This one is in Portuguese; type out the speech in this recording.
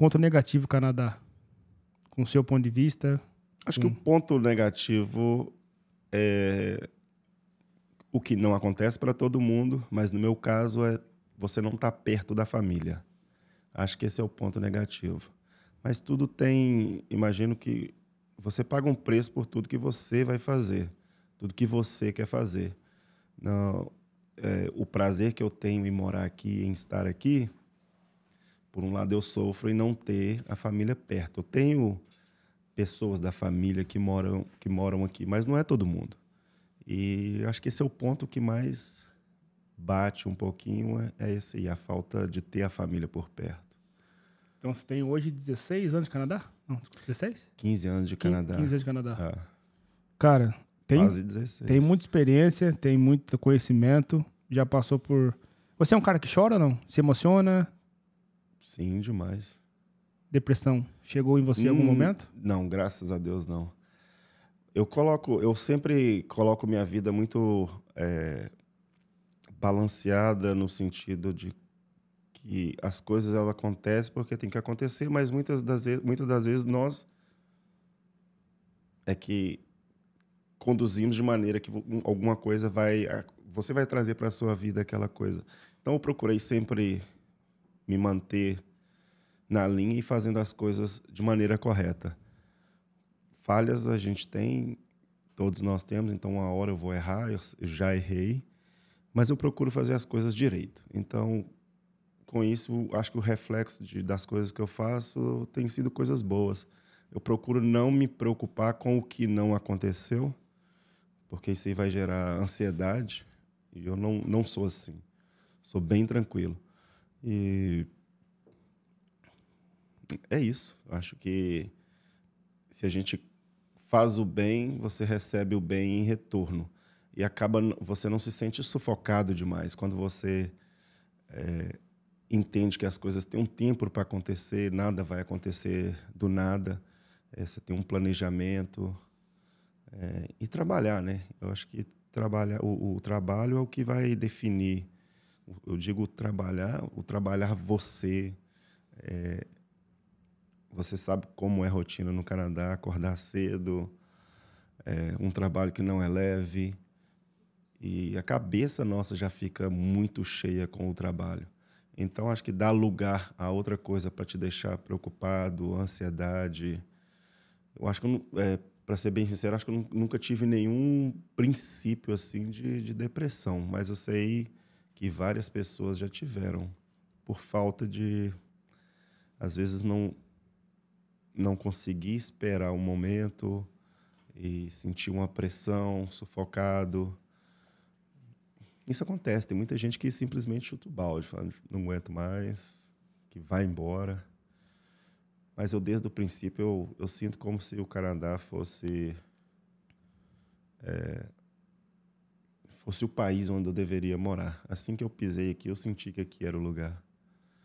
ponto negativo Canadá? Com o seu ponto de vista? Acho com... que o ponto negativo é o que não acontece para todo mundo, mas no meu caso é você não estar tá perto da família. Acho que esse é o ponto negativo. Mas tudo tem, imagino que você paga um preço por tudo que você vai fazer, tudo que você quer fazer. Não, é, o prazer que eu tenho em morar aqui, em estar aqui, por um lado, eu sofro em não ter a família perto. Eu tenho pessoas da família que moram, que moram aqui, mas não é todo mundo. E acho que esse é o ponto que mais bate um pouquinho, é, é, esse aí, a falta de ter a família por perto. Então, você tem hoje 16 anos de Canadá? Não, 16? 15 anos de Canadá. 15 anos de Canadá. Ah. Cara, tem, tem muita experiência, tem muito conhecimento, já passou por... Você é um cara que chora ou não? Se emociona? Sim, demais. Depressão chegou em você em algum hum, momento? Não, graças a Deus não. Eu coloco, eu sempre coloco minha vida muito é, balanceada no sentido de que as coisas elas acontecem porque tem que acontecer, mas muitas das vezes, muitas das vezes nós é que conduzimos de maneira que alguma coisa vai você vai trazer para a sua vida aquela coisa. Então eu procurei sempre me manter na linha e fazendo as coisas de maneira correta. Falhas a gente tem, todos nós temos, então uma hora eu vou errar, eu já errei, mas eu procuro fazer as coisas direito. Então, com isso, acho que o reflexo de, das coisas que eu faço tem sido coisas boas. Eu procuro não me preocupar com o que não aconteceu, porque isso aí vai gerar ansiedade, e eu não, não sou assim. Sou bem tranquilo. E é isso. Acho que se a gente faz o bem, você recebe o bem em retorno. E acaba você não se sente sufocado demais quando você é, entende que as coisas têm um tempo para acontecer, nada vai acontecer do nada. É, você tem um planejamento é, e trabalhar, né? Eu acho que trabalha o, o trabalho é o que vai definir eu digo trabalhar, o trabalhar você. É, você sabe como é rotina no Canadá, acordar cedo, é, um trabalho que não é leve. E a cabeça nossa já fica muito cheia com o trabalho. Então, acho que dá lugar a outra coisa para te deixar preocupado, ansiedade. Eu acho que, é, para ser bem sincero, acho que eu nunca tive nenhum princípio assim de, de depressão, mas eu sei que várias pessoas já tiveram por falta de às vezes não não conseguir esperar um momento e sentir uma pressão, sufocado. Isso acontece, tem muita gente que simplesmente chuta o balde, fala, não aguento mais, que vai embora. Mas eu desde o princípio eu, eu sinto como se o Canadá fosse é, fosse o país onde eu deveria morar. Assim que eu pisei aqui, eu senti que aqui era o lugar.